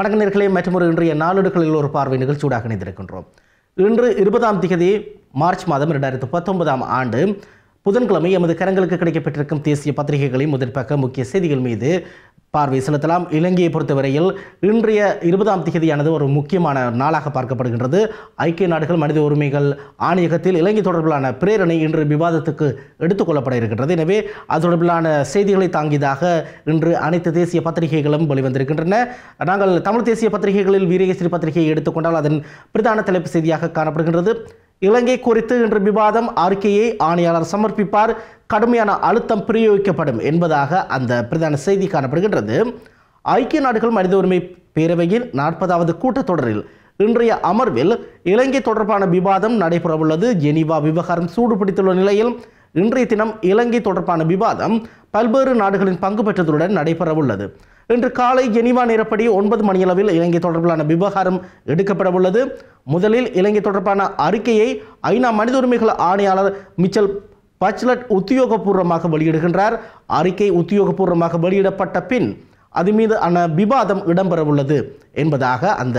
வணக்க நேர்களே ஒரு இன்றைய நாளிடுகளில் ஒரு பார்வை நிகழ்ச்சியூடாக இணைந்திருக்கின்றோம் இன்று இருபதாம் தேதி மார்ச் மாதம் இரண்டாயிரத்து பத்தொன்பதாம் ஆண்டு புதன்கிழமை எமது கரங்களுக்கு கிடைக்கப்பட்டிருக்கும் தேசிய பத்திரிகைகளின் முதற்பக்க பக்க முக்கிய செய்திகள் மீது பார்வை செலுத்தலாம் இலங்கையை பொறுத்தவரையில் இன்றைய இருபதாம் தேதியானது ஒரு முக்கியமான நாளாக பார்க்கப்படுகின்றது ஐக்கிய நாடுகள் மனித உரிமைகள் ஆணையகத்தில் இலங்கை தொடர்பிலான பிரேரணை இன்று விவாதத்துக்கு எடுத்துக்கொள்ளப்பட இருக்கின்றது எனவே அது தொடர்பிலான செய்திகளை தாங்கியதாக இன்று அனைத்து தேசிய பத்திரிகைகளும் வெளிவந்திருக்கின்றன நாங்கள் தமிழ் தேசிய பத்திரிகைகளில் வீரகேசரி பத்திரிகையை எடுத்துக்கொண்டால் அதன் பிரதான தலைப்பு செய்தியாக காணப்படுகின்றது இலங்கை குறித்து இன்று விவாதம் அறிக்கையை ஆணையாளர் சமர்ப்பிப்பார் கடுமையான அழுத்தம் பிரயோகிக்கப்படும் என்பதாக அந்த பிரதான செய்தி காணப்படுகின்றது ஐக்கிய நாடுகள் மனித உரிமை பேரவையின் நாற்பதாவது கூட்டத்தொடரில் இன்றைய அமர்வில் இலங்கை தொடர்பான விவாதம் நடைபெறவுள்ளது ஜெனிவா விவகாரம் சூடுபிடித்துள்ள நிலையில் இன்றைய தினம் இலங்கை தொடர்பான விவாதம் பல்வேறு நாடுகளின் பங்கு பெற்றதுடன் நடைபெறவுள்ளது இன்று காலை ஜெனிவா நேரப்படி ஒன்பது மணியளவில் இலங்கை தொடர்பிலான விவகாரம் எடுக்கப்படவுள்ளது முதலில் இலங்கை தொடர்பான அறிக்கையை ஐநா மனித உரிமைகள் ஆணையாளர் மிச்சல் பச்லட் உத்தியோகபூர்வமாக வெளியிடுகின்றார் அறிக்கை உத்தியோகபூர்வமாக வெளியிடப்பட்ட பின் அது மீதான விவாதம் இடம்பெறவுள்ளது என்பதாக அந்த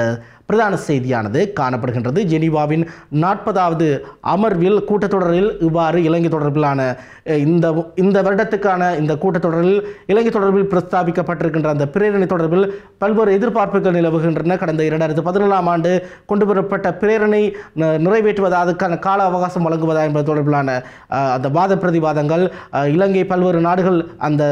பிரதான செய்தியானது காணப்படுகின்றது ஜெனீவாவின் நாற்பதாவது அமர்வில் கூட்டத்தொடரில் இவ்வாறு இலங்கை தொடர்பிலான இந்த இந்த வருடத்துக்கான இந்த கூட்டத்தொடரில் இலங்கை தொடர்பில் பிரஸ்தாபிக்கப்பட்டிருக்கின்ற அந்த பிரேரணை தொடர்பில் பல்வேறு எதிர்பார்ப்புகள் நிலவுகின்றன கடந்த இரண்டாயிரத்து பதினேழாம் ஆண்டு கொண்டு வரப்பட்ட பிரேரணை நிறைவேற்றுவதா அதுக்கான கால அவகாசம் வழங்குவதா என்பது தொடர்பிலான அந்த வாத பிரதிவாதங்கள் இலங்கை பல்வேறு நாடுகள் அந்த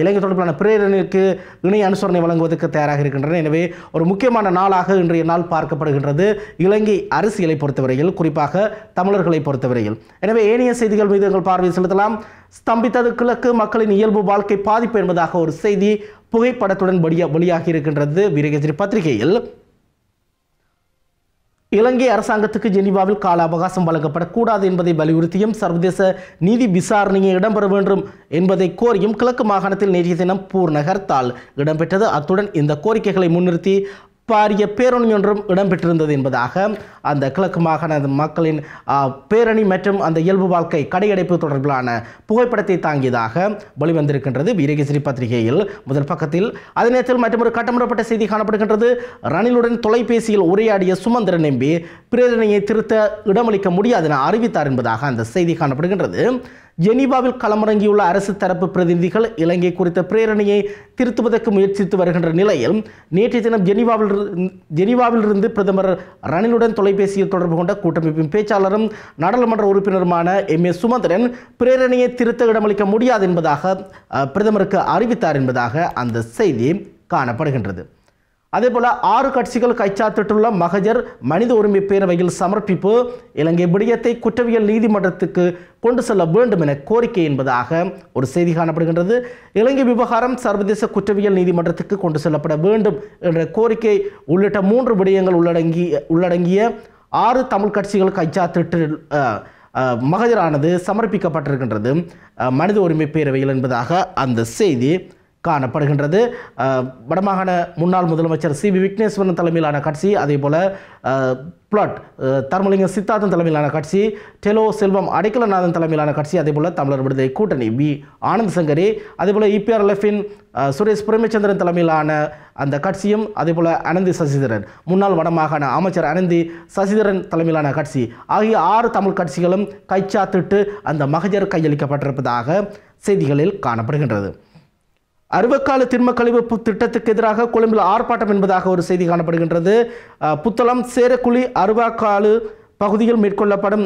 இலங்கை தொடர்பிலான பிரேரணிற்கு இணை அனுசரணை வழங்குவதற்கு தயாராக இருக்கின்றன எனவே ஒரு முக்கியமான நாளாக இன்றைய நாள் பார்க்கப்படுகின்றது இலங்கை அரசியலை பொறுத்தவரையில் குறிப்பாக தமிழர்களை பொறுத்தவரையில் எனவே ஏனைய செய்திகள் மீது எங்கள் பார்வை செலுத்தலாம் ஸ்தம்பித்தது கிழக்கு மக்களின் இயல்பு வாழ்க்கை பாதிப்பு என்பதாக ஒரு செய்தி புகைப்படத்துடன் வெளியாகி இருக்கின்றது வீரகேசரி பத்திரிகையில் இலங்கை அரசாங்கத்துக்கு ஜெனீவாவில் கால அவகாசம் வழங்கப்படக்கூடாது என்பதை வலியுறுத்தியும் சர்வதேச நீதி விசாரணையை இடம்பெற வேண்டும் என்பதை கோரியும் கிழக்கு மாகாணத்தில் நேற்றைய தினம் பூர் நகர்த்தால் இடம்பெற்றது அத்துடன் இந்த கோரிக்கைகளை முன்னிறுத்தி பாரிய பேரணி ஒன்றும் இடம்பெற்றிருந்தது என்பதாக அந்த கிழக்கு மாகாண மக்களின் பேரணி மற்றும் அந்த இயல்பு வாழ்க்கை கடையடைப்பு தொடர்பிலான புகைப்படத்தை தாங்கியதாக வெளிவந்திருக்கின்றது வீரகேசரி பத்திரிகையில் முதல் பக்கத்தில் அதே நேரத்தில் மற்றொரு கட்டமிடப்பட்ட செய்தி காணப்படுகின்றது ரணிலுடன் தொலைபேசியில் உரையாடிய சுமந்திரன் எம்பி பிரேரணையை திருத்த இடமளிக்க முடியாது என அறிவித்தார் என்பதாக அந்த செய்தி காணப்படுகின்றது ஜெனீவாவில் களமிறங்கியுள்ள அரசு தரப்பு பிரதிநிதிகள் இலங்கை குறித்த பிரேரணையை திருத்துவதற்கு முயற்சித்து வருகின்ற நிலையில் நேற்றைய தினம் ஜெனீவாவில் ஜெனீவாவிலிருந்து பிரதமர் ரணிலுடன் தொலைபேசியில் தொடர்பு கொண்ட கூட்டமைப்பின் பேச்சாளரும் நாடாளுமன்ற உறுப்பினருமான எம் ஏ சுமந்திரன் பிரேரணையை திருத்த இடமளிக்க முடியாது என்பதாக பிரதமருக்கு அறிவித்தார் என்பதாக அந்த செய்தி காணப்படுகின்றது அதே போல் ஆறு கட்சிகள் கைச்சாத்திட்டுள்ள மகஜர் மனித உரிமை பேரவையில் சமர்ப்பிப்பு இலங்கை விடயத்தை குற்றவியல் நீதிமன்றத்துக்கு கொண்டு செல்ல வேண்டும் என கோரிக்கை என்பதாக ஒரு செய்தி காணப்படுகின்றது இலங்கை விவகாரம் சர்வதேச குற்றவியல் நீதிமன்றத்துக்கு கொண்டு செல்லப்பட வேண்டும் என்ற கோரிக்கை உள்ளிட்ட மூன்று விடயங்கள் உள்ளடங்கி உள்ளடங்கிய ஆறு தமிழ் கட்சிகள் கைச்சாத்திட்டு மகஜரானது சமர்ப்பிக்கப்பட்டிருக்கின்றது மனித உரிமை பேரவையில் என்பதாக அந்த செய்தி காணப்படுகின்றது வடமாகாண முன்னாள் முதலமைச்சர் சி வி விக்னேஸ்வரன் தலைமையிலான கட்சி அதே போல் பிளாட் தர்மலிங்க சித்தார்த்தன் தலைமையிலான கட்சி டெலோ செல்வம் அடைக்கலநாதன் தலைமையிலான கட்சி அதேபோல் தமிழர் விடுதலை கூட்டணி வி ஆனந்த் சங்கரி அதேபோல் இபிஆர்எல்எஃபின் சுரேஷ் பிரேமச்சந்திரன் தலைமையிலான அந்த கட்சியும் போல் அனந்தி சசிதரன் முன்னாள் வடமாகாண அமைச்சர் அனந்தி சசிதரன் தலைமையிலான கட்சி ஆகிய ஆறு தமிழ் கட்சிகளும் கைச்சாத்திட்டு அந்த மகஜர் கையளிக்கப்பட்டிருப்பதாக செய்திகளில் காணப்படுகின்றது அறுவக்கால திண்ம கழிவு திட்டத்துக்கு எதிராக கொழும்பில் ஆர்ப்பாட்டம் என்பதாக ஒரு செய்தி காணப்படுகின்றது புத்தளம் சேரக்குழி அருவாக்காலு பகுதியில் மேற்கொள்ளப்படும்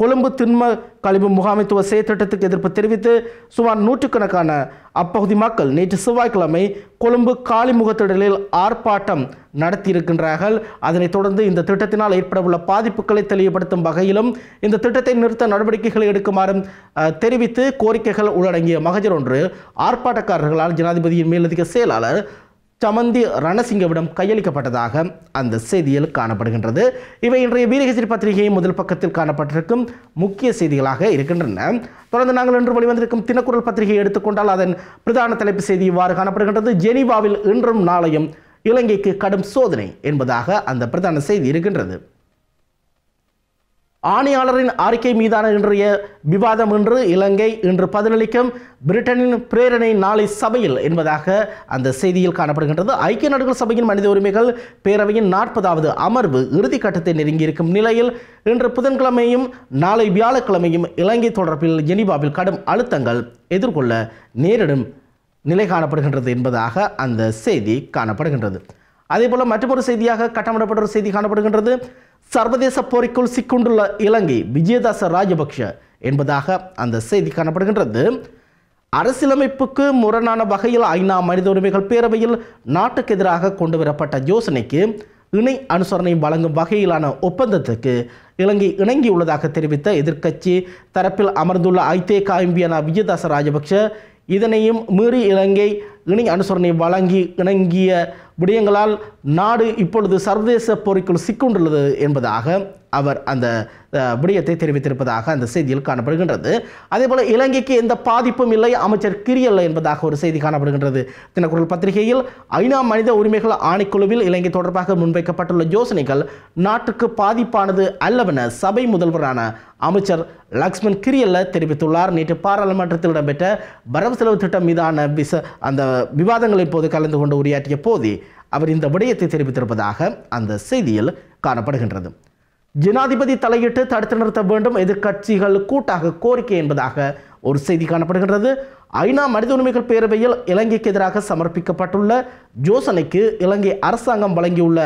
கொழும்பு திண்ம கழிவு முகாமைத்துவ செயற்திட்டத்துக்கு எதிர்ப்பு தெரிவித்து சுமார் நூற்றுக்கணக்கான அப்பகுதி மக்கள் நேற்று செவ்வாய்க்கிழமை கொழும்பு காலிமுகத்திடலில் ஆர்ப்பாட்டம் நடத்தியிருக்கின்றார்கள் அதனைத் தொடர்ந்து இந்த திட்டத்தினால் ஏற்படவுள்ள பாதிப்புகளை தெளிவுபடுத்தும் வகையிலும் இந்த திட்டத்தை நிறுத்த நடவடிக்கைகளை எடுக்குமாறும் தெரிவித்து கோரிக்கைகள் உள்ளடங்கிய மகஜர் ஒன்று ஆர்ப்பாட்டக்காரர்களால் ஜனாதிபதியின் மேலதிக செயலாளர் சமந்தி ரணசிங்கவிடம் கையளிக்கப்பட்டதாக அந்த செய்தியில் காணப்படுகின்றது இவை இன்றைய வீரகசிரி பத்திரிகையின் முதல் பக்கத்தில் காணப்பட்டிருக்கும் முக்கிய செய்திகளாக இருக்கின்றன தொடர்ந்து நாங்கள் இன்று வழிவந்திருக்கும் தினக்குரல் பத்திரிகையை எடுத்துக்கொண்டால் அதன் பிரதான தலைப்பு செய்தி இவ்வாறு காணப்படுகின்றது ஜெனீவாவில் இன்றும் நாளையும் இலங்கைக்கு கடும் சோதனை என்பதாக அந்த பிரதான செய்தி இருக்கின்றது ஆணையாளரின் அறிக்கை மீதான இன்றைய விவாதம் என்று இலங்கை இன்று பதிலளிக்கும் பிரிட்டனின் பிரேரணை நாளை சபையில் என்பதாக அந்த செய்தியில் காணப்படுகின்றது ஐக்கிய நாடுகள் சபையின் மனித உரிமைகள் பேரவையின் நாற்பதாவது அமர்வு இறுதிக்கட்டத்தை நெருங்கியிருக்கும் நிலையில் இன்று புதன்கிழமையும் நாளை வியாழக்கிழமையும் இலங்கை தொடர்பில் ஜெனிவாவில் கடும் அழுத்தங்கள் எதிர்கொள்ள நேரிடும் நிலை காணப்படுகின்றது என்பதாக அந்த செய்தி காணப்படுகின்றது அதே போல மற்றொரு செய்தியாக கட்டமிடப்பட்ட ஒரு செய்தி காணப்படுகின்றது சர்வதேச போருக்குள் சிக்கொண்டுள்ள இலங்கை விஜயதாச ராஜபக்ஷ என்பதாக அந்த செய்தி காணப்படுகின்றது அரசியலமைப்புக்கு முரணான வகையில் ஐநா மனித உரிமைகள் பேரவையில் நாட்டுக்கு எதிராக கொண்டு வரப்பட்ட யோசனைக்கு இணை அனுசரணை வழங்கும் வகையிலான ஒப்பந்தத்துக்கு இலங்கை இணங்கியுள்ளதாக தெரிவித்த எதிர்க்கட்சி தரப்பில் அமர்ந்துள்ள ஐத்தே காயம்பியனா விஜயதாச ராஜபக்ஷ இதனையும் மீறி இலங்கை இணை அனுசரணை வழங்கி இணங்கிய விடயங்களால் நாடு இப்பொழுது சர்வதேச போருக்குள் சிக்கொண்டுள்ளது என்பதாக அவர் அந்த விடயத்தை தெரிவித்திருப்பதாக அந்த செய்தியில் காணப்படுகின்றது அதேபோல் இலங்கைக்கு எந்த பாதிப்பும் இல்லை அமைச்சர் கிரியல்ல என்பதாக ஒரு செய்தி காணப்படுகின்றது தினக்குரல் பத்திரிகையில் ஐநா மனித உரிமைகள் ஆணைக்குழுவில் இலங்கை தொடர்பாக முன்வைக்கப்பட்டுள்ள யோசனைகள் நாட்டுக்கு பாதிப்பானது அல்லவென சபை முதல்வரான அமைச்சர் லக்ஷ்மன் கிரியல்ல தெரிவித்துள்ளார் நேற்று பாராளுமன்றத்தில் இடம்பெற்ற வரவு செலவு திட்டம் மீதான விச அந்த விவாதங்களின் போது கலந்து கொண்டு உரையாற்றிய போதே அவர் இந்த விடயத்தை தெரிவித்திருப்பதாக அந்த செய்தியில் காணப்படுகின்றது ஜனாதிபதி தலையிட்டு தடுத்து நிறுத்த வேண்டும் எதிர்கட்சிகள் கூட்டாக கோரிக்கை என்பதாக ஒரு செய்தி காணப்படுகின்றது ஐநா மனித உரிமைகள் பேரவையில் இலங்கைக்கு எதிராக சமர்ப்பிக்கப்பட்டுள்ள ஜோசனைக்கு இலங்கை அரசாங்கம் வழங்கியுள்ள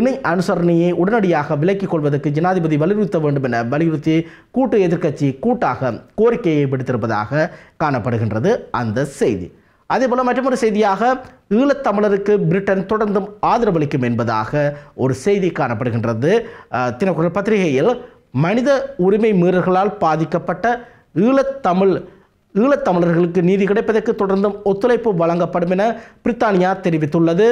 இணை அனுசரணையை உடனடியாக விலக்கிக் கொள்வதற்கு ஜனாதிபதி வலியுறுத்த வேண்டும் என வலியுறுத்தி கூட்டு எதிர்க்கட்சி கூட்டாக கோரிக்கையை விடுத்திருப்பதாக காணப்படுகின்றது அந்த செய்தி அதே போல் மற்றொரு செய்தியாக ஈழத்தமிழருக்கு பிரிட்டன் தொடர்ந்தும் ஆதரவளிக்கும் என்பதாக ஒரு செய்தி காணப்படுகின்றது தினக்குரல் பத்திரிகையில் மனித உரிமை மீறல்களால் பாதிக்கப்பட்ட ஈழத்தமிழ் ஈழத்தமிழர்களுக்கு நீதி கிடைப்பதற்கு தொடர்ந்தும் ஒத்துழைப்பு வழங்கப்படும் என பிரித்தானியா தெரிவித்துள்ளது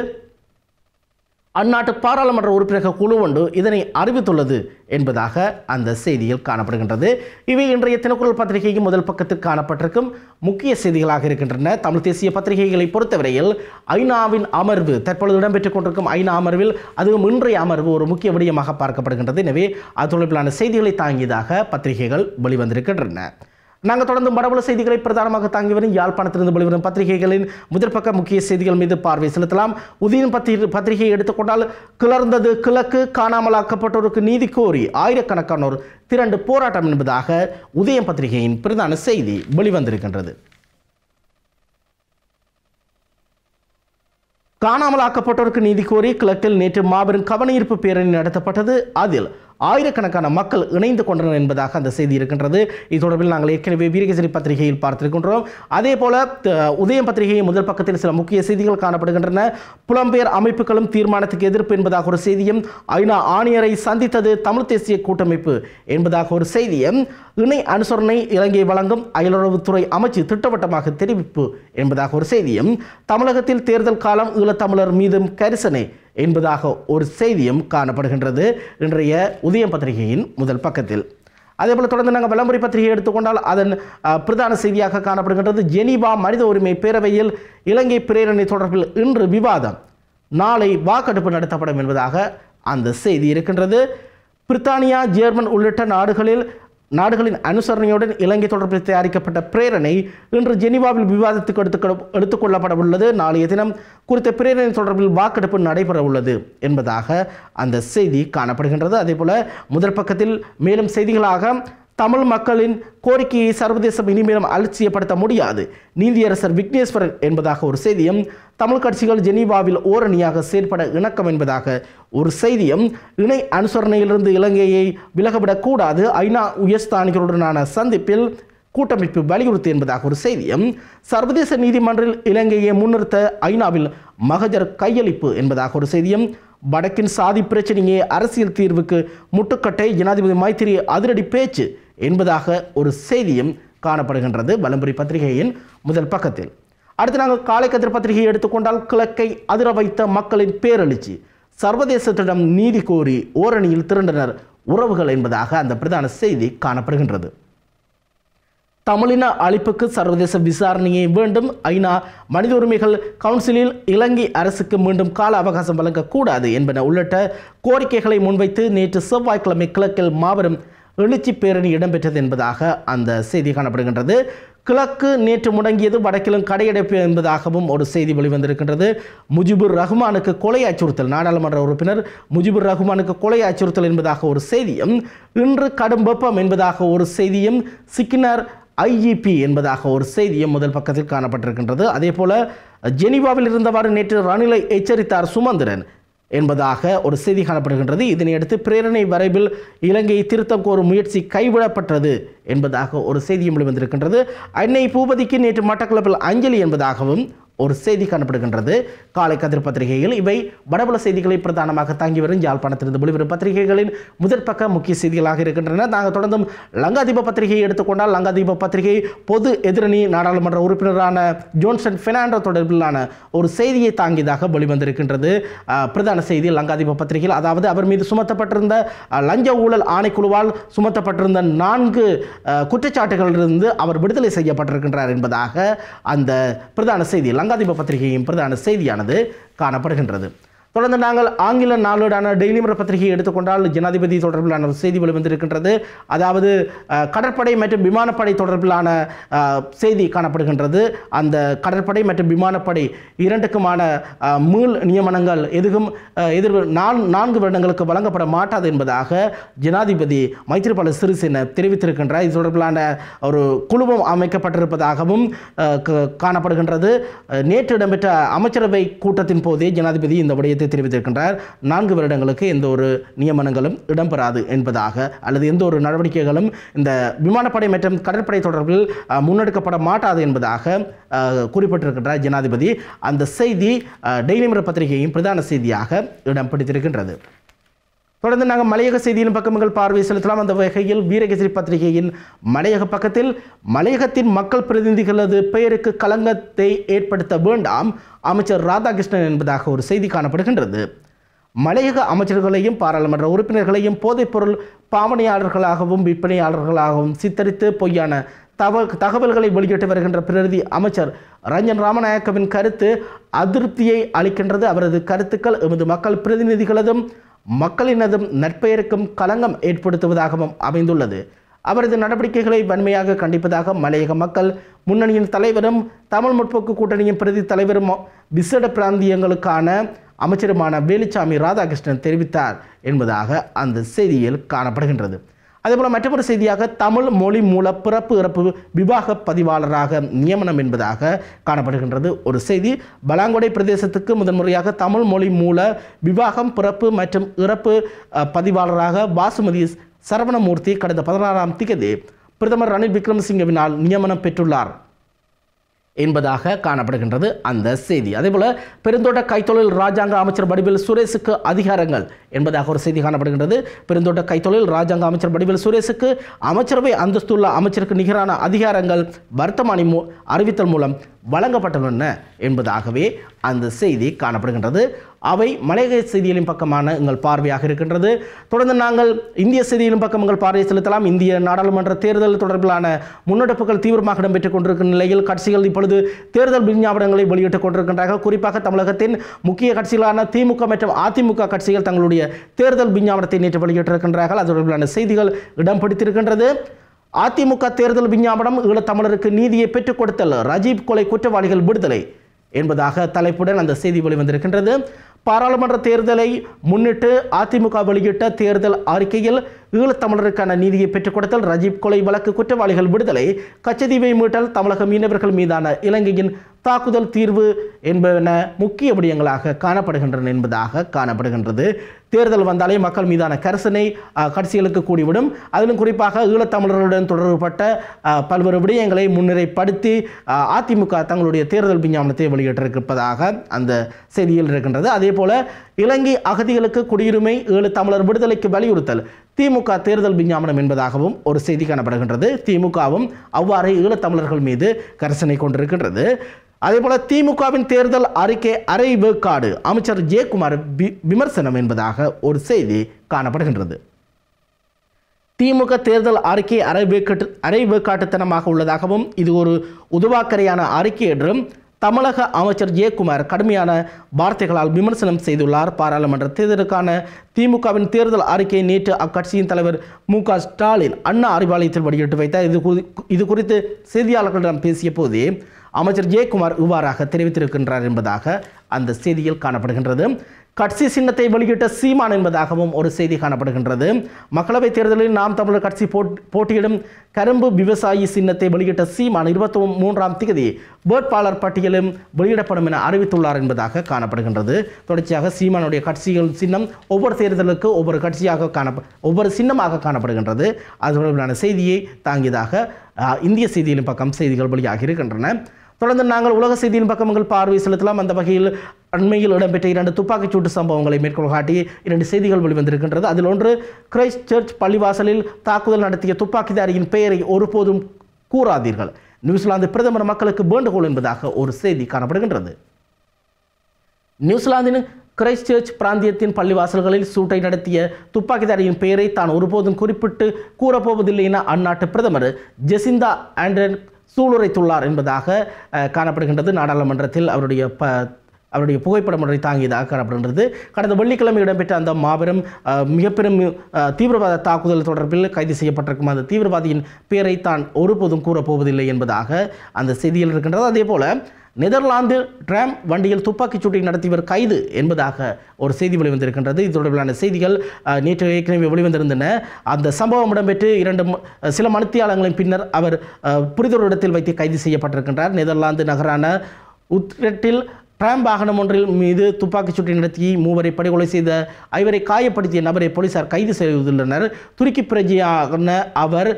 அந்நாட்டு பாராளுமன்ற உறுப்பினர்கள் குழு ஒன்று இதனை அறிவித்துள்ளது என்பதாக அந்த செய்தியில் காணப்படுகின்றது இவை இன்றைய தினக்குரல் பத்திரிகையின் முதல் பக்கத்தில் காணப்பட்டிருக்கும் முக்கிய செய்திகளாக இருக்கின்றன தமிழ் தேசிய பத்திரிகைகளை பொறுத்தவரையில் ஐநாவின் அமர்வு தற்பொழுது இடம்பெற்றுக் கொண்டிருக்கும் ஐநா அமர்வில் அதுவும் இன்றைய அமர்வு ஒரு முக்கிய விடயமாக பார்க்கப்படுகின்றது எனவே அது தொடர்பிலான செய்திகளை தாங்கியதாக பத்திரிகைகள் வெளிவந்திருக்கின்றன நாங்கள் தொடர்ந்து மரபுல செய்திகளை பிரதானமாக தாங்கி வரும் யாழ்ப்பாணத்திலிருந்து வெளிவரும் பத்திரிகைகளின் முதற்பக்க முக்கிய செய்திகள் மீது பார்வை செலுத்தலாம் உதயன் பத்திரி பத்திரிகையை எடுத்துக்கொண்டால் கிளர்ந்தது கிழக்கு காணாமலாக்கப்பட்டோருக்கு நீதி கோரி ஆயிரக்கணக்கானோர் திரண்டு போராட்டம் என்பதாக உதயம் பத்திரிகையின் பிரதான செய்தி வெளிவந்திருக்கின்றது காணாமலாக்கப்பட்டோருக்கு நீதி கோரி கிழக்கில் நேற்று மாபெரும் கவனஈர்ப்பு பேரணி நடத்தப்பட்டது அதில் ஆயிரக்கணக்கான மக்கள் இணைந்து கொண்டனர் என்பதாக அந்த செய்தி இருக்கின்றது இது தொடர்பில் நாங்கள் ஏற்கனவே வீரகேசரி பத்திரிகையில் பார்த்திருக்கின்றோம் அதே போல உதயம் பத்திரிகையை முதல் பக்கத்தில் சில முக்கிய செய்திகள் காணப்படுகின்றன புலம்பெயர் அமைப்புகளும் தீர்மானத்துக்கு எதிர்ப்பு என்பதாக ஒரு செய்தியும் ஐநா ஆணையரை சந்தித்தது தமிழ் தேசிய கூட்டமைப்பு என்பதாக ஒரு செய்தியும் இணை அனுசரணை இலங்கை வழங்கும் அயலுறவுத்துறை அமைச்சு திட்டவட்டமாக தெரிவிப்பு என்பதாக ஒரு செய்தியும் தமிழகத்தில் தேர்தல் காலம் ஈழத்தமிழர் மீதும் கரிசனை என்பதாக ஒரு செய்தியும் காணப்படுகின்றது இன்றைய உதயம் பத்திரிகையின் முதல் பக்கத்தில் அதே போல் தொடர்ந்து நாங்கள் விளம்பரி பத்திரிகை எடுத்துக்கொண்டால் அதன் பிரதான செய்தியாக காணப்படுகின்றது ஜெனிவா மனித உரிமை பேரவையில் இலங்கை பிரேரணை தொடர்பில் இன்று விவாதம் நாளை வாக்கெடுப்பு நடத்தப்படும் என்பதாக அந்த செய்தி இருக்கின்றது பிரித்தானியா ஜெர்மன் உள்ளிட்ட நாடுகளில் நாடுகளின் அனுசரணையுடன் இலங்கை தொடர்பில் தயாரிக்கப்பட்ட பிரேரணை இன்று ஜெனிவாவில் விவாதத்துக்கு எடுத்துக் எடுத்துக்கொள்ளப்பட உள்ளது நாளைய தினம் குறித்த பிரேரணை தொடர்பில் வாக்கெடுப்பு நடைபெற உள்ளது என்பதாக அந்த செய்தி காணப்படுகின்றது போல முதற் பக்கத்தில் மேலும் செய்திகளாக தமிழ் மக்களின் கோரிக்கையை சர்வதேசம் இனிமேலும் அலட்சியப்படுத்த முடியாது நீதியரசர் விக்னேஸ்வரர் என்பதாக ஒரு செய்தியும் தமிழ் கட்சிகள் ஜெனீவாவில் ஓரணியாக செயற்பட இணக்கம் என்பதாக ஒரு செய்தியும் இணை அனுசரணையிலிருந்து இலங்கையை விலகவிடக்கூடாது ஐநா உயர்ஸ்தானிகளுடனான சந்திப்பில் கூட்டமைப்பு வலியுறுத்தி என்பதாக ஒரு செய்தியும் சர்வதேச நீதிமன்றில் இலங்கையை முன்னிறுத்த ஐநாவில் மகஜர் கையளிப்பு என்பதாக ஒரு செய்தியும் வடக்கின் சாதி பிரச்சனையே அரசியல் தீர்வுக்கு முட்டுக்கட்டை ஜனாதிபதி மைத்திரி அதிரடி பேச்சு என்பதாக ஒரு செய்தியும் காணப்படுகின்றது வலம்புரி பத்திரிகையின் முதல் பக்கத்தில் அடுத்து நாங்கள் காலைக்கதிர் பத்திரிகையை எடுத்துக்கொண்டால் கிழக்கை அதிர வைத்த மக்களின் பேரழிச்சி சர்வதேசத்திடம் நீதி கோரி ஓரணியில் திரண்டனர் உறவுகள் என்பதாக அந்த பிரதான செய்தி காணப்படுகின்றது தமிழின அழிப்புக்கு சர்வதேச விசாரணையை வேண்டும் ஐநா மனித உரிமைகள் கவுன்சிலில் இலங்கை அரசுக்கு மீண்டும் கால அவகாசம் வழங்கக்கூடாது என்பன உள்ளிட்ட கோரிக்கைகளை முன்வைத்து நேற்று செவ்வாய்க்கிழமை கிழக்கில் மாபெரும் எழுச்சி பேரணி இடம்பெற்றது என்பதாக அந்த செய்தி காணப்படுகின்றது கிழக்கு நேற்று முடங்கியது வடக்கிலும் கடையடைப்பு என்பதாகவும் ஒரு செய்தி வெளிவந்திருக்கின்றது முஜிபுர் ரஹ்மானுக்கு கொலை அச்சுறுத்தல் நாடாளுமன்ற உறுப்பினர் முஜிபுர் ரஹ்மானுக்கு கொலை அச்சுறுத்தல் என்பதாக ஒரு செய்தியும் இன்று கடும் வெப்பம் என்பதாக ஒரு செய்தியும் சிக்கினர் ஐஇபி என்பதாக ஒரு செய்தியும் முதல் பக்கத்தில் காணப்பட்டிருக்கின்றது அதே போல ஜெனீவாவில் இருந்தவாறு நேற்று ரணிலை எச்சரித்தார் சுமந்திரன் என்பதாக ஒரு செய்தி காணப்படுகின்றது இதனையடுத்து பிரேரணை வரைவில் இலங்கையை திருத்தம் கோரும் முயற்சி கைவிடப்பட்டது என்பதாக ஒரு செய்தியும் வெளிவந்திருக்கின்றது அன்னை பூபதிக்கு நேற்று மட்டக்களப்பில் அஞ்சலி என்பதாகவும் ஒரு செய்தி காணப்படுகின்றது காலை கதிர் பத்திரிகையில் இவை வடபுல செய்திகளை பிரதானமாக தாங்கி வரும் யாழ்ப்பாணத்திலிருந்து வெளிவரும் பத்திரிகைகளின் முதற்பக்க முக்கிய செய்திகளாக இருக்கின்றன நாங்கள் தொடர்ந்தும் லங்காதீப பத்திரிகையை எடுத்துக்கொண்டால் லங்காதீப பத்திரிகை பொது எதிரணி நாடாளுமன்ற உறுப்பினரான ஜோன்சன் பெர்னாண்டோ தொடர்பிலான ஒரு செய்தியை தாங்கியதாக வெளிவந்திருக்கின்றது பிரதான செய்தி லங்காதீப பத்திரிகையில் அதாவது அவர் மீது சுமத்தப்பட்டிருந்த லஞ்ச ஊழல் ஆணைக்குழுவால் சுமத்தப்பட்டிருந்த நான்கு குற்றச்சாட்டுகளிலிருந்து அவர் விடுதலை செய்யப்பட்டிருக்கின்றார் என்பதாக அந்த பிரதான செய்தி சங்காதிப பத்திரிகையின் பிரதான செய்தியானது காணப்படுகின்றது தொடர்ந்து நாங்கள் ஆங்கில நாளோடான டெய்லி மர பத்திரிகையை எடுத்துக்கொண்டால் ஜனாதிபதி தொடர்பிலான செய்தி வெளிவந்திருக்கின்றது அதாவது கடற்படை மற்றும் விமானப்படை தொடர்பிலான செய்தி காணப்படுகின்றது அந்த கடற்படை மற்றும் விமானப்படை இரண்டுக்குமான மீள் நியமனங்கள் எதுவும் எதிர் நான்கு வருடங்களுக்கு வழங்கப்பட மாட்டாது என்பதாக ஜனாதிபதி மைத்திரிபால சிறிசேன தெரிவித்திருக்கின்றார் இது தொடர்பிலான ஒரு குழுமம் அமைக்கப்பட்டிருப்பதாகவும் காணப்படுகின்றது நேற்று இடம்பெற்ற அமைச்சரவை கூட்டத்தின் போதே ஜனாதிபதி இந்த விடயத்தை தெரிவித்திருக்கின்றார் நான்கு வருடங்களுக்கு எந்த ஒரு நியமனங்களும் இடம்பெறாது என்பதாக அல்லது எந்த ஒரு நடவடிக்கைகளும் இந்த விமானப்படை மற்றும் கடற்படை தொடர்பில் முன்னெடுக்கப்பட மாட்டாது என்பதாக குறிப்பிட்டிருக்கின்றார் ஜனாதிபதி அந்த செய்தி டெய்லி மிர பத்திரிகையின் பிரதான செய்தியாக இடம் பிடித்திருக்கின்றது தொடர்ந்து நாங்கள் மலையக செய்தியின் பக்கங்கள் பார்வை செலுத்தலாம் அந்த வகையில் வீரகேசரி பத்திரிகையின் மலையக பக்கத்தில் மலையகத்தின் மக்கள் பிரதிநிதிகளது பெயருக்கு கலங்கத்தை ஏற்படுத்த வேண்டாம் அமைச்சர் ராதாகிருஷ்ணன் என்பதாக ஒரு செய்தி காணப்படுகின்றது மலையக அமைச்சர்களையும் பாராளுமன்ற உறுப்பினர்களையும் போதைப்பொருள் பாவனையாளர்களாகவும் விற்பனையாளர்களாகவும் சித்தரித்து பொய்யான தவ தகவல்களை வெளியிட்டு வருகின்ற பிரதி அமைச்சர் ரஞ்சன் ராமநாயக்கவின் கருத்து அதிருப்தியை அளிக்கின்றது அவரது கருத்துக்கள் எமது மக்கள் பிரதிநிதிகளதும் மக்களினதும் நற்பெயருக்கும் களங்கம் ஏற்படுத்துவதாகவும் அமைந்துள்ளது அவரது நடவடிக்கைகளை வன்மையாக கண்டிப்பதாக மலையக மக்கள் முன்னணியின் தலைவரும் தமிழ் முற்போக்கு கூட்டணியின் பிரதி தலைவரும் விசேட பிராந்தியங்களுக்கான அமைச்சருமான வேலுச்சாமி ராதாகிருஷ்ணன் தெரிவித்தார் என்பதாக அந்த செய்தியில் காணப்படுகின்றது அதேபோல் மற்றொரு செய்தியாக தமிழ் மொழி மூல பிறப்பு இறப்பு விவாக பதிவாளராக நியமனம் என்பதாக காணப்படுகின்றது ஒரு செய்தி பலாங்கொடை பிரதேசத்துக்கு முதன்முறையாக தமிழ் மொழி மூல விவாகம் பிறப்பு மற்றும் இறப்பு பதிவாளராக வாசுமதி சரவணமூர்த்தி கடந்த பதினாறாம் திகதி பிரதமர் ரணில் விக்ரமசிங்கவினால் நியமனம் பெற்றுள்ளார் என்பதாக காணப்படுகின்றது அந்த செய்தி அதேபோல் பெருந்தோட்ட கைத்தொழில் ராஜாங்க அமைச்சர் வடிவில் சுரேஷுக்கு அதிகாரங்கள் என்பதாக ஒரு செய்தி காணப்படுகின்றது பெருந்தோட்ட கைத்தொழில் ராஜாங்க அமைச்சர் வடிவில் சுரேஷுக்கு அமைச்சரவை அந்தஸ்துள்ள அமைச்சருக்கு நிகரான அதிகாரங்கள் வர்த்தமானி அறிவித்தல் மூலம் வழங்கப்பட்டுள்ளன என்பதாகவே அந்த செய்தி காணப்படுகின்றது அவை மலையக செய்திகளின் பக்கமான எங்கள் பார்வையாக இருக்கின்றது தொடர்ந்து நாங்கள் இந்திய செய்திகளின் பக்கம் உங்கள் பார்வையை செலுத்தலாம் இந்திய நாடாளுமன்ற தேர்தல் தொடர்பிலான முன்னெடுப்புகள் தீவிரமாக இடம்பெற்றுக் கொண்டிருக்கும் நிலையில் கட்சிகள் இப்பொழுது தேர்தல் விஞ்ஞாபனங்களை வெளியிட்டுக் கொண்டிருக்கின்றார்கள் குறிப்பாக தமிழகத்தின் முக்கிய கட்சிகளான திமுக மற்றும் அதிமுக கட்சிகள் தங்களுடைய தேர்தல் விஞ்ஞாபனத்தை நேற்று வெளியிட்டிருக்கின்றார்கள் அது தொடர்பிலான செய்திகள் இடம் அதிமுக தேர்தல் விஞ்ஞாபனம் தமிழருக்கு நீதியை பெற்றுக் கொடுத்தல் ரஜீப் கொலை குற்றவாளிகள் விடுதலை என்பதாக தலைப்புடன் அந்த செய்தி வெளிவந்திருக்கின்றது பாராளுமன்ற தேர்தலை முன்னிட்டு அதிமுக வெளியிட்ட தேர்தல் அறிக்கையில் ஈழத்தமிழருக்கான நீதியை பெற்றுக் கொடுத்தல் ரஜீப் கொலை வழக்கு குற்றவாளிகள் விடுதலை கச்சதீவை மீட்டல் தமிழக மீனவர்கள் மீதான இலங்கையின் தாக்குதல் தீர்வு என்பன முக்கிய விடயங்களாக காணப்படுகின்றன என்பதாக காணப்படுகின்றது தேர்தல் வந்தாலே மக்கள் மீதான கரிசனை கட்சிகளுக்கு கூடிவிடும் அதிலும் குறிப்பாக ஈழத்தமிழர்களுடன் தொடர்புபட்ட பல்வேறு விடயங்களை முன்னிறைப்படுத்தி அதிமுக தங்களுடைய தேர்தல் விஞ்ஞாபனத்தை வெளியிட்டிருப்பதாக அந்த செய்தியில் இருக்கின்றது அதே போல இலங்கை அகதிகளுக்கு குடியுரிமை ஈழத்தமிழர் விடுதலைக்கு வலியுறுத்தல் திமுக தேர்தல் விஞ்ஞாபனம் என்பதாகவும் ஒரு செய்தி காணப்படுகின்றது திமுகவும் அவ்வாறே ஈழத்தமிழர்கள் மீது கரிசனை கொண்டிருக்கின்றது அதே போல திமுகவின் தேர்தல் அறிக்கை அரை வேக்காடு அமைச்சர் ஜெயக்குமார் விமர்சனம் என்பதாக ஒரு செய்தி காணப்படுகின்றது திமுக தேர்தல் அறிக்கை அரை வேக்கட்டு அரை வேக்காட்டுத்தனமாக உள்ளதாகவும் இது ஒரு உதுவாக்கரையான அறிக்கை என்றும் தமிழக அமைச்சர் ஜெயக்குமார் கடுமையான வார்த்தைகளால் விமர்சனம் செய்துள்ளார் பாராளுமன்ற தேர்தலுக்கான திமுகவின் தேர்தல் அறிக்கையை நேற்று அக்கட்சியின் தலைவர் மு ஸ்டாலின் அண்ணா அறிவாலயத்தில் வெளியிட்டு வைத்தார் இது குறி இது குறித்து செய்தியாளர்களிடம் பேசிய போது அமைச்சர் ஜெயக்குமார் இவ்வாறாக தெரிவித்திருக்கின்றார் என்பதாக அந்த செய்தியில் காணப்படுகின்றது கட்சி சின்னத்தை வெளியிட்ட சீமான் என்பதாகவும் ஒரு செய்தி காணப்படுகின்றது மக்களவைத் தேர்தலில் நாம் தமிழர் கட்சி போட்டியிடும் கரும்பு விவசாயி சின்னத்தை வெளியிட்ட சீமான் இருபத்தி மூன்றாம் தேதி வேட்பாளர் பட்டியலும் வெளியிடப்படும் என அறிவித்துள்ளார் என்பதாக காணப்படுகின்றது தொடர்ச்சியாக சீமானுடைய கட்சிகள் சின்னம் ஒவ்வொரு தேர்தலுக்கு ஒவ்வொரு கட்சியாக காண ஒவ்வொரு சின்னமாக காணப்படுகின்றது அது தொடர்பிலான செய்தியை தாங்கியதாக இந்திய செய்தியிலும் பக்கம் செய்திகள் வெளியாகி இருக்கின்றன தொடர்ந்து நாங்கள் உலக செய்தியின் பக்கங்கள் பார்வை செலுத்தலாம் அந்த வகையில் அண்மையில் இடம்பெற்ற இரண்டு துப்பாக்கிச்சூட்டு சம்பவங்களை மேற்கொள் காட்டி இரண்டு செய்திகள் வெளிவந்திருக்கின்றது அதில் ஒன்று கிரைஸ்ட் சர்ச் பள்ளிவாசலில் தாக்குதல் நடத்திய துப்பாக்கிதாரியின் பெயரை ஒருபோதும் கூறாதீர்கள் நியூசிலாந்து பிரதமர் மக்களுக்கு வேண்டுகோள் என்பதாக ஒரு செய்தி காணப்படுகின்றது நியூசிலாந்தின் கிரைஸ்ட் சர்ச் பிராந்தியத்தின் பள்ளிவாசல்களில் சூட்டை நடத்திய துப்பாக்கிதாரியின் பெயரை தான் ஒருபோதும் குறிப்பிட்டு கூறப்போவதில்லை என அந்நாட்டு பிரதமர் ஜெசிந்தா ஆண்ட்ரன் சூளுரைத்துள்ளார் என்பதாக காணப்படுகின்றது நாடாளுமன்றத்தில் அவருடைய ப அவருடைய புகைப்படம் ஒன்றை தாங்கி ஆக்கார் அப்படின்றது கடந்த வெள்ளிக்கிழமை இடம்பெற்ற அந்த மாபெரும் மிகப்பெரும் தீவிரவாத தாக்குதல் தொடர்பில் கைது செய்யப்பட்டிருக்கும் அந்த தீவிரவாதியின் பெயரை தான் ஒருபோதும் கூறப்போவதில்லை என்பதாக அந்த செய்தியில் இருக்கின்றது அதே போல நெதர்லாந்து டிராம் வண்டியில் துப்பாக்கிச் சூட்டை நடத்தியவர் கைது என்பதாக ஒரு செய்தி வெளிவந்திருக்கின்றது இது தொடர்பிலான செய்திகள் நேற்று ஏற்கனவே வெளிவந்திருந்தன அந்த சம்பவம் இடம்பெற்று இரண்டு சில மணித்தியாளங்களின் பின்னர் அவர் புரிதொரு இடத்தில் வைத்து கைது செய்யப்பட்டிருக்கின்றார் நெதர்லாந்து நகரான உத்ரெட்டில் டிராம் வாகனம் ஒன்றில் மீது துப்பாக்கிச் சூட்டை நடத்தி மூவரை படுகொலை செய்த ஐவரை காயப்படுத்திய நபரை போலீசார் கைது செய்துள்ளனர் துருக்கி பிரஜையான அவர்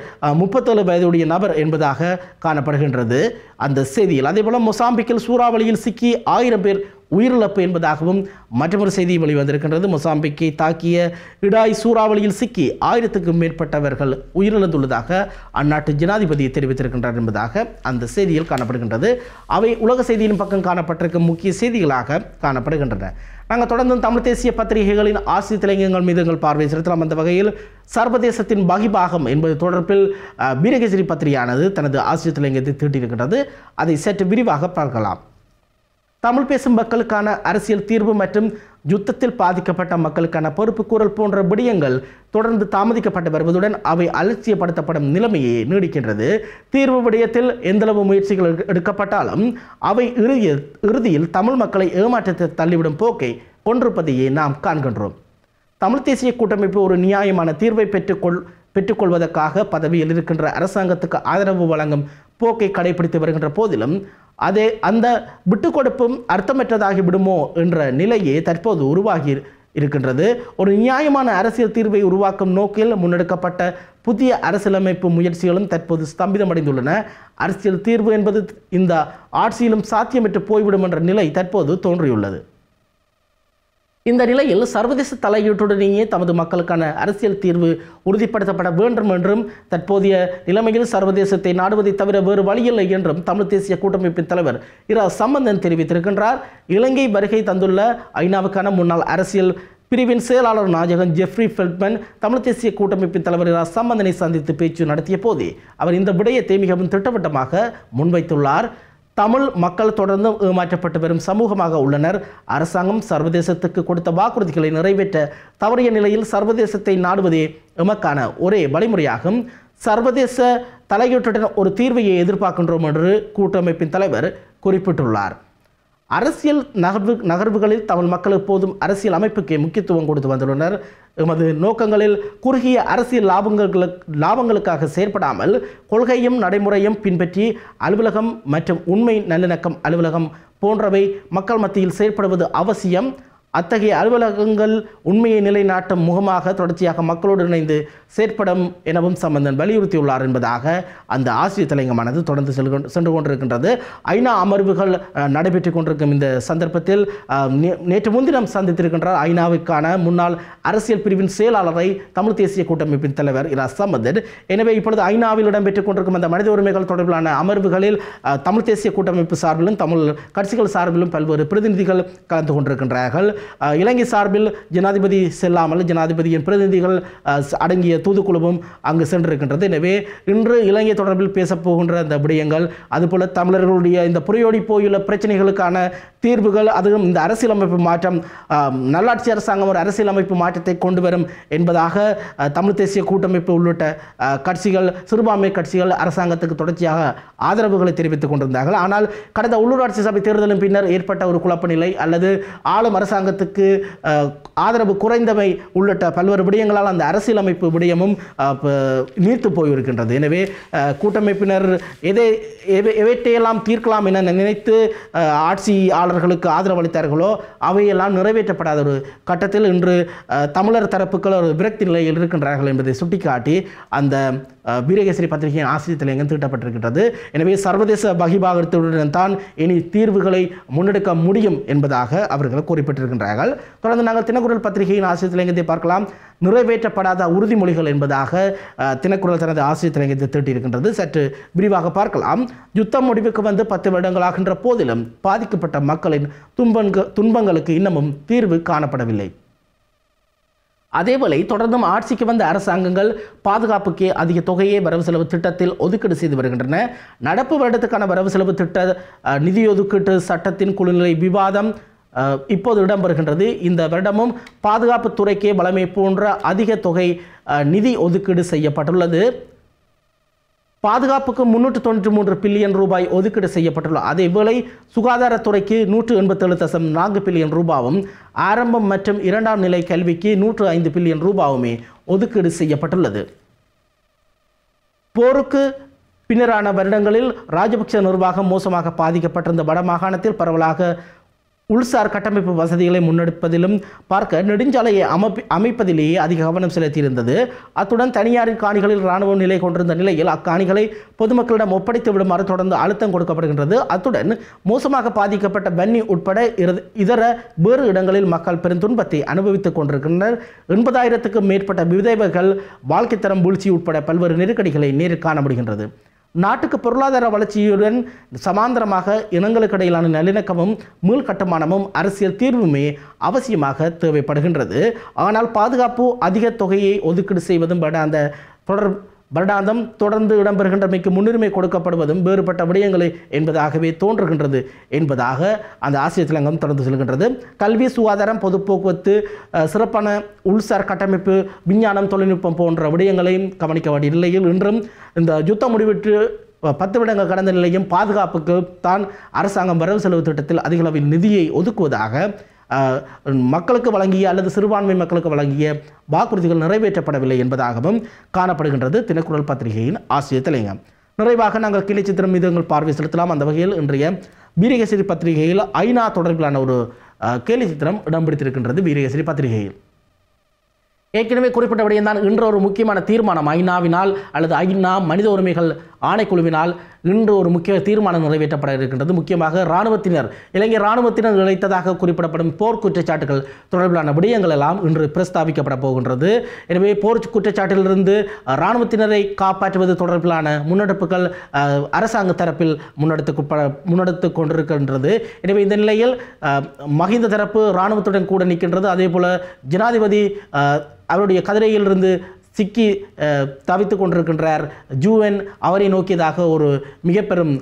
முப்பத்தேழு வயதுடைய நபர் என்பதாக காணப்படுகின்றது அந்த செய்தியில் அதேபோல் மொசாம்பிக்கில் சூறாவளியில் சிக்கி ஆயிரம் பேர் உயிரிழப்பு என்பதாகவும் மற்றொரு செய்தி வெளிவந்திருக்கின்றது மொசாம்பிக்கை தாக்கிய இடாய் சூறாவளியில் சிக்கி ஆயிரத்துக்கும் மேற்பட்டவர்கள் உயிரிழந்துள்ளதாக அந்நாட்டு ஜனாதிபதி தெரிவித்திருக்கின்றார் என்பதாக அந்த செய்தியில் காணப்படுகின்றது அவை உலக செய்தியின் பக்கம் காணப்பட்டிருக்கும் முக்கிய செய்திகளாக காணப்படுகின்றன நாங்கள் தொடர்ந்து தமிழ் தேசிய பத்திரிகைகளின் ஆசிரிய தலைங்கங்கள் மீது எங்கள் பார்வை செலுத்தலாம் அந்த வகையில் சர்வதேசத்தின் பகிபாகம் என்பது தொடர்பில் வீரகேசரி பத்திரிகையானது தனது ஆசிரிய தலைங்கத்தை தீட்டியிருக்கின்றது அதை சற்று விரிவாக பார்க்கலாம் தமிழ் பேசும் மக்களுக்கான அரசியல் தீர்வு மற்றும் யுத்தத்தில் பாதிக்கப்பட்ட மக்களுக்கான கூறல் போன்ற விடயங்கள் தொடர்ந்து தாமதிக்கப்பட்டு வருவதுடன் அவை அலட்சியப்படுத்தப்படும் நிலைமையை நீடிக்கின்றது தீர்வு விடயத்தில் எந்தளவு முயற்சிகள் எடுக்கப்பட்டாலும் அவை இறுதியில் இறுதியில் தமிழ் மக்களை ஏமாற்றத்தை தள்ளிவிடும் போக்கை கொன்றிருப்பதையே நாம் காண்கின்றோம் தமிழ் தேசிய கூட்டமைப்பு ஒரு நியாயமான தீர்வை பெற்றுக்கொள் பெற்றுக்கொள்வதற்காக பதவியில் இருக்கின்ற அரசாங்கத்துக்கு ஆதரவு வழங்கும் போக்கை கடைபிடித்து வருகின்ற போதிலும் அது அந்த விட்டு கொடுப்பும் அர்த்தமற்றதாகி விடுமோ என்ற நிலையே தற்போது உருவாகி இருக்கின்றது ஒரு நியாயமான அரசியல் தீர்வை உருவாக்கும் நோக்கில் முன்னெடுக்கப்பட்ட புதிய அரசியலமைப்பு முயற்சிகளும் தற்போது ஸ்தம்பிதமடைந்துள்ளன அரசியல் தீர்வு என்பது இந்த ஆட்சியிலும் சாத்தியமிட்டு போய்விடும் என்ற நிலை தற்போது தோன்றியுள்ளது இந்த நிலையில் சர்வதேச தலையீட்டுடனேயே தமது மக்களுக்கான அரசியல் தீர்வு உறுதிப்படுத்தப்பட வேண்டும் என்றும் தற்போதைய நிலைமையில் சர்வதேசத்தை நாடுவதை தவிர வேறு வழியில்லை என்றும் தமிழ் தேசிய கூட்டமைப்பின் தலைவர் இரா சம்பந்தன் தெரிவித்திருக்கின்றார் இலங்கை வருகை தந்துள்ள ஐநாவுக்கான முன்னாள் அரசியல் பிரிவின் செயலாளர் நாயகன் ஜெஃப்ரி ஃபெல்ட்மன் தமிழ் தேசிய கூட்டமைப்பின் தலைவர் இரா சம்பந்தனை சந்தித்து பேச்சு நடத்திய போதே அவர் இந்த விடயத்தை மிகவும் திட்டவட்டமாக முன்வைத்துள்ளார் தமிழ் மக்கள் தொடர்ந்து ஏமாற்றப்பட்டு வரும் சமூகமாக உள்ளனர் அரசாங்கம் சர்வதேசத்துக்கு கொடுத்த வாக்குறுதிகளை நிறைவேற்ற தவறிய நிலையில் சர்வதேசத்தை நாடுவதே எமக்கான ஒரே வழிமுறையாகும் சர்வதேச தலையீட்டுடன் ஒரு தீர்வையை எதிர்பார்க்கின்றோம் என்று கூட்டமைப்பின் தலைவர் குறிப்பிட்டுள்ளார் அரசியல் நகர்வு நகர்வுகளில் தமிழ் மக்கள் எப்போதும் அரசியல் அமைப்புக்கு முக்கியத்துவம் கொடுத்து வந்துள்ளனர் எமது நோக்கங்களில் குறுகிய அரசியல் லாபங்களுக்கு லாபங்களுக்காக செயற்படாமல் கொள்கையும் நடைமுறையும் பின்பற்றி அலுவலகம் மற்றும் உண்மை நல்லிணக்கம் அலுவலகம் போன்றவை மக்கள் மத்தியில் செயற்படுவது அவசியம் அத்தகைய அலுவலகங்கள் உண்மையை நிலைநாட்டும் முகமாக தொடர்ச்சியாக மக்களோடு இணைந்து செயற்படும் எனவும் சம்பந்தன் வலியுறுத்தியுள்ளார் என்பதாக அந்த ஆசிரியர் தலைங்கமானது தொடர்ந்து சென்று கொண்டிருக்கின்றது ஐநா அமர்வுகள் நடைபெற்று கொண்டிருக்கும் இந்த சந்தர்ப்பத்தில் நேற்று முன்தினம் சந்தித்திருக்கின்றார் ஐநாவுக்கான முன்னாள் அரசியல் பிரிவின் செயலாளரை தமிழ் தேசிய கூட்டமைப்பின் தலைவர் இரா சம்பந்தன் எனவே இப்பொழுது ஐநாவில் இடம்பெற்றுக் கொண்டிருக்கும் அந்த மனித உரிமைகள் தொடர்பிலான அமர்வுகளில் தமிழ் தேசிய கூட்டமைப்பு சார்பிலும் தமிழ் கட்சிகள் சார்பிலும் பல்வேறு பிரதிநிதிகள் கலந்து கொண்டிருக்கின்றார்கள் இலங்கை சார்பில் ஜனாதிபதி செல்லாமல் ஜனாதிபதியின் பிரதிநிதிகள் அடங்கிய தூதுக்குழுவும் அங்கு சென்றிருக்கின்றது எனவே இன்று இலங்கை தொடர்பில் பேசப்போகின்ற அந்த விடயங்கள் அதுபோல் தமிழர்களுடைய இந்த புரையோடி போயுள்ள பிரச்சனைகளுக்கான தீர்வுகள் அதுவும் இந்த அரசியலமைப்பு மாற்றம் நல்லாட்சி அரசாங்கம் ஒரு அரசியலமைப்பு மாற்றத்தை கொண்டு வரும் என்பதாக தமிழ் தேசிய கூட்டமைப்பு உள்ளிட்ட கட்சிகள் சிறுபான்மை கட்சிகள் அரசாங்கத்துக்கு தொடர்ச்சியாக ஆதரவுகளை தெரிவித்துக் கொண்டிருந்தார்கள் ஆனால் கடந்த உள்ளூராட்சி சபை தேர்தலின் பின்னர் ஏற்பட்ட ஒரு குழப்ப நிலை அல்லது ஆளும் அரசாங்க அரசாங்கத்துக்கு ஆதரவு குறைந்தவை உள்ளிட்ட பல்வேறு விடயங்களால் அந்த அரசியலமைப்பு விடயமும் நீர்த்து போயிருக்கின்றது எனவே கூட்டமைப்பினர் எதை எவற்றையெல்லாம் தீர்க்கலாம் என நினைத்து ஆட்சியாளர்களுக்கு ஆதரவளித்தார்களோ அவையெல்லாம் நிறைவேற்றப்படாத ஒரு கட்டத்தில் இன்று தமிழர் தரப்புகள் ஒரு விரக்தி நிலையில் இருக்கின்றார்கள் என்பதை சுட்டிக்காட்டி அந்த வீரகேசரி பத்திரிகையின் ஆசிரியத்தில் எங்கும் தீட்டப்பட்டிருக்கின்றது எனவே சர்வதேச பகிபாகத்துடன் தான் இனி தீர்வுகளை முன்னெடுக்க முடியும் என்பதாக அவர்கள் குறிப்பிட்டிருக்கின்றார்கள் தொடர்ந்து நாங்கள் தினக்குரல் பத்திரிகையின் ஆசிரியத்தில் எங்கே பார்க்கலாம் நிறைவேற்றப்படாத உறுதிமொழிகள் என்பதாக தினக்குரல் தனது ஆசிரியத்தில் எங்கே தீட்டியிருக்கின்றது சற்று விரிவாக பார்க்கலாம் யுத்தம் முடிவுக்கு வந்து பத்து வருடங்களாகின்ற போதிலும் பாதிக்கப்பட்ட மக்களின் துன்பங்க துன்பங்களுக்கு இன்னமும் தீர்வு காணப்படவில்லை அதேவேளை தொடர்ந்தும் ஆட்சிக்கு வந்த அரசாங்கங்கள் பாதுகாப்புக்கு அதிக தொகையை வரவு செலவு திட்டத்தில் ஒதுக்கீடு செய்து வருகின்றன நடப்பு வருடத்துக்கான வரவு செலவு திட்ட நிதியொதுக்கீட்டு சட்டத்தின் குழுநிலை விவாதம் இப்போது இடம்பெறுகின்றது இந்த வருடமும் பாதுகாப்பு துறைக்கே வளமை போன்ற அதிக தொகை நிதி ஒதுக்கீடு செய்யப்பட்டுள்ளது பாதுகாப்புக்கு முன்னூற்று தொண்ணூற்றி மூன்று பில்லியன் ரூபாய் ஒதுக்கீடு செய்யப்பட்டுள்ள வேளை சுகாதாரத்துறைக்கு நூற்று எண்பத்தேழு தசம் நான்கு பில்லியன் ரூபாவும் ஆரம்பம் மற்றும் இரண்டாம் நிலை கல்விக்கு நூற்று ஐந்து பில்லியன் ரூபாவுமே ஒதுக்கீடு செய்யப்பட்டுள்ளது போருக்கு பின்னரான வருடங்களில் ராஜபக்ஷ நிர்வாகம் மோசமாக பாதிக்கப்பட்டிருந்த வடமாகாணத்தில் பரவலாக உள்சார் கட்டமைப்பு வசதிகளை முன்னெடுப்பதிலும் பார்க்க நெடுஞ்சாலையை அமைப்பு அமைப்பதிலேயே அதிக கவனம் செலுத்தியிருந்தது அத்துடன் தனியாரின் காணிகளில் இராணுவம் நிலை கொண்டிருந்த நிலையில் அக்காணிகளை பொதுமக்களிடம் ஒப்படைத்து விடுமாறு தொடர்ந்து அழுத்தம் கொடுக்கப்படுகின்றது அத்துடன் மோசமாக பாதிக்கப்பட்ட வன்னி உட்பட இதர வேறு இடங்களில் மக்கள் பெருந்துன்பத்தை அனுபவித்துக் கொண்டிருக்கின்றனர் எண்பதாயிரத்துக்கும் மேற்பட்ட விதைவர்கள் வாழ்க்கை தரம் வீழ்ச்சி உட்பட பல்வேறு நெருக்கடிகளை நேரில் காண முடிகின்றது நாட்டுக்கு பொருளாதார வளர்ச்சியுடன் சமாந்தரமாக இனங்களுக்கு இடையிலான நல்லிணக்கமும் கட்டுமானமும் அரசியல் தீர்வுமே அவசியமாக தேவைப்படுகின்றது ஆனால் பாதுகாப்பு அதிக தொகையை ஒதுக்கீடு செய்வதும் பட அந்த தொடர் வருடாந்தம் தொடர்ந்து இடம்பெறுகின்றமைக்கு முன்னுரிமை கொடுக்கப்படுவதும் வேறுபட்ட விடயங்களே என்பதாகவே தோன்றுகின்றது என்பதாக அந்த ஆசிரியர் திலங்கம் தொடர்ந்து செல்கின்றது கல்வி சுகாதாரம் பொது போக்குவரத்து சிறப்பான உள்சார் கட்டமைப்பு விஞ்ஞானம் தொழில்நுட்பம் போன்ற விடயங்களையும் கவனிக்க வேண்டிய நிலையில் இன்றும் இந்த யுத்தம் முடிவிட்டு பத்து வருடங்கள் கடந்த நிலையும் பாதுகாப்புக்கு தான் அரசாங்கம் வரவு செலவு திட்டத்தில் அதிகளவில் நிதியை ஒதுக்குவதாக மக்களுக்கு வழங்கிய அல்லது சிறுபான்மை மக்களுக்கு வழங்கிய வாக்குறுதிகள் நிறைவேற்றப்படவில்லை என்பதாகவும் காணப்படுகின்றது தினக்குரல் பத்திரிகையின் ஆசிரியர் நிறைவாக நாங்கள் கிளை சித்திரம் மீது எங்கள் பார்வை செலுத்தலாம் அந்த வகையில் இன்றைய வீரகசிரி பத்திரிகையில் ஐநா தொடர்பிலான ஒரு கேலி சித்திரம் இடம்பிடித்திருக்கின்றது வீரகேசரி வீரகசிரி பத்திரிகையில் ஏற்கனவே குறிப்பிட்டபடியே தான் இன்று ஒரு முக்கியமான தீர்மானம் ஐநாவினால் அல்லது ஐநா மனித உரிமைகள் ஆணைக்குழுவினால் இன்று ஒரு முக்கிய தீர்மானம் நிறைவேற்றப்பட இருக்கின்றது முக்கியமாக இராணுவத்தினர் இலங்கை இராணுவத்தினர் இழைத்ததாக குறிப்பிடப்படும் போர் குற்றச்சாட்டுகள் தொடர்பிலான விடயங்கள் எல்லாம் இன்று பிரஸ்தாபிக்கப்பட போகின்றது எனவே போர் குற்றச்சாட்டிலிருந்து இராணுவத்தினரை காப்பாற்றுவது தொடர்பிலான முன்னெடுப்புகள் அரசாங்க தரப்பில் முன்னெடுத்து முன்னெடுத்து கொண்டிருக்கின்றது எனவே இந்த நிலையில் மஹிந்த தரப்பு இராணுவத்துடன் கூட நிற்கின்றது அதே போல ஜனாதிபதி அவருடைய கதிரையிலிருந்து சிக்கி தவித்து கொண்டிருக்கின்றார் ஜூவன் அவரை நோக்கியதாக ஒரு மிக பெரும்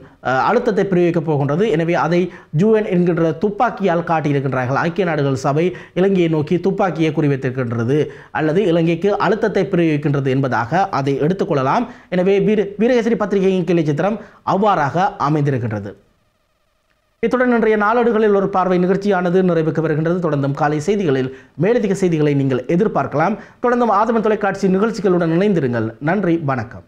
அழுத்தத்தை பிரிவிக்கப் போகின்றது எனவே அதை ஜூவன் என்கின்ற துப்பாக்கியால் காட்டியிருக்கின்றார்கள் ஐக்கிய நாடுகள் சபை இலங்கையை நோக்கி துப்பாக்கியை குறிவைத்திருக்கின்றது அல்லது இலங்கைக்கு அழுத்தத்தை பிரிவிக்கின்றது என்பதாக அதை எடுத்துக்கொள்ளலாம் எனவே வீர வீரகேசரி பத்திரிகையின் கிளை சித்திரம் அவ்வாறாக அமைந்திருக்கின்றது இத்துடன் இன்றைய நாளடுகளில் ஒரு பார்வை நிகழ்ச்சியானது நிறைவுக்கு வருகின்றது தொடர்ந்தும் காலை செய்திகளில் மேலதிக செய்திகளை நீங்கள் எதிர்பார்க்கலாம் தொடர்ந்தும் ஆதம தொலைக்காட்சி நிகழ்ச்சிகளுடன் இணைந்திருங்கள் நன்றி வணக்கம்